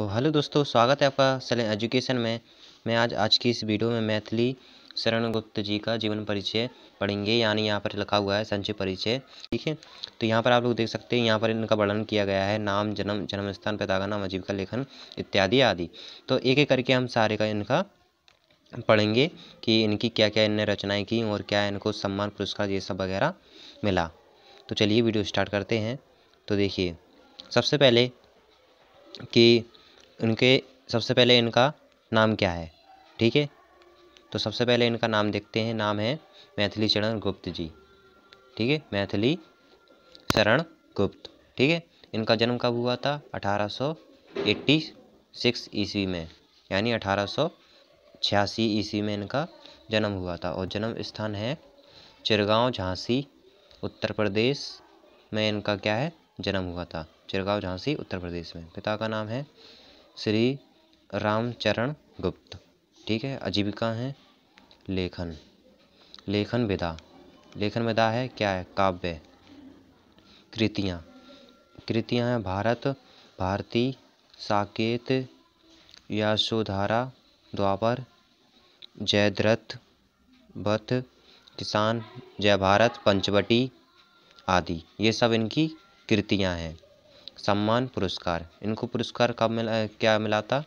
तो हेलो दोस्तों स्वागत है आपका सले एजुकेशन में मैं आज आज की इस वीडियो में मैथिली शरण गुप्त जी का जीवन परिचय पढ़ेंगे यानी यहाँ पर लिखा हुआ है संचय परिचय ठीक है तो यहाँ पर आप लोग देख सकते हैं यहाँ पर इनका वर्णन किया गया है नाम जन्म जन्म स्थान पैदागा नाम आजीविका लेखन इत्यादि आदि तो एक एक करके हम सारे का इनका पढ़ेंगे कि इनकी क्या क्या इनने रचनाएँ की और क्या इनको सम्मान पुरस्कार ये सब वगैरह मिला तो चलिए वीडियो स्टार्ट करते हैं तो देखिए सबसे पहले कि इनके सबसे पहले इनका नाम क्या है ठीक है तो सबसे पहले इनका नाम देखते हैं नाम है मैथिली चरण गुप्त जी ठीक है मैथिली शरण गुप्त ठीक है इनका जन्म कब हुआ था 1886 ईस्वी में यानी 1886 ईस्वी में इनका जन्म हुआ था और जन्म स्थान है चिरगांव झांसी उत्तर प्रदेश में इनका क्या है जन्म हुआ था चिरगांव झांसी उत्तर प्रदेश में पिता का नाम है श्री रामचरण गुप्त ठीक है आजीविका हैं लेखन लेखन विधा लेखन विधा है क्या है काव्य कृतियाँ कृतियाँ हैं भारत भारती साकेत यशोधारा द्वापर जयद्रथ बथ किसान जय भारत पंचवटी आदि ये सब इनकी कृतियाँ हैं सम्मान पुरस्कार इनको पुरस्कार कब मिला क्या मिला था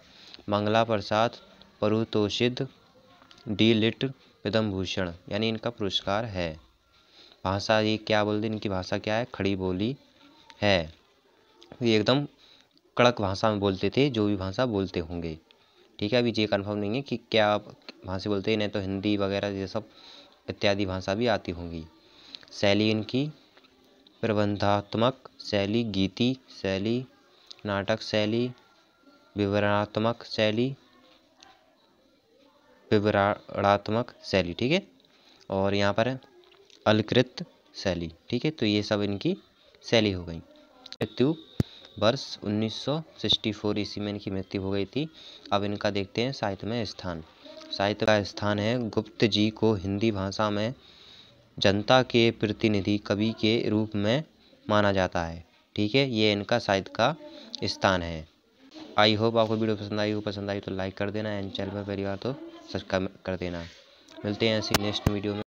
मंगला प्रसाद परुतोषित डी लिट पदम भूषण यानी इनका पुरस्कार है भाषा ये क्या बोलते इनकी भाषा क्या है खड़ी बोली है ये एकदम कड़क भाषा में बोलते थे जो भी भाषा बोलते होंगे ठीक है अभी ये कन्फर्म नहीं है कि क्या भाषा बोलते हैं नहीं तो हिंदी वगैरह ये सब इत्यादि भाषा भी आती होंगी शैली इनकी प्रबंधात्मक शैली गीति शैली नाटक शैली विवरणात्मक शैली विवरणात्मक शैली ठीक है और यहाँ पर अलकृत शैली ठीक है तो ये सब इनकी शैली हो गई मृत्यु वर्ष 1964 ईस्वी में इनकी मृत्यु हो गई थी अब इनका देखते हैं साहित्य में स्थान साहित्य का स्थान है गुप्त जी को हिंदी भाषा में जनता के प्रतिनिधि कवि के रूप में माना जाता है ठीक है ये इनका साहित्य का स्थान है आई होप आपको वीडियो पसंद आई हो पसंद आई तो लाइक कर देना एंड चैनल पर पहली बार तो सब्सक्राइब कर देना मिलते हैं ऐसी नेक्स्ट वीडियो में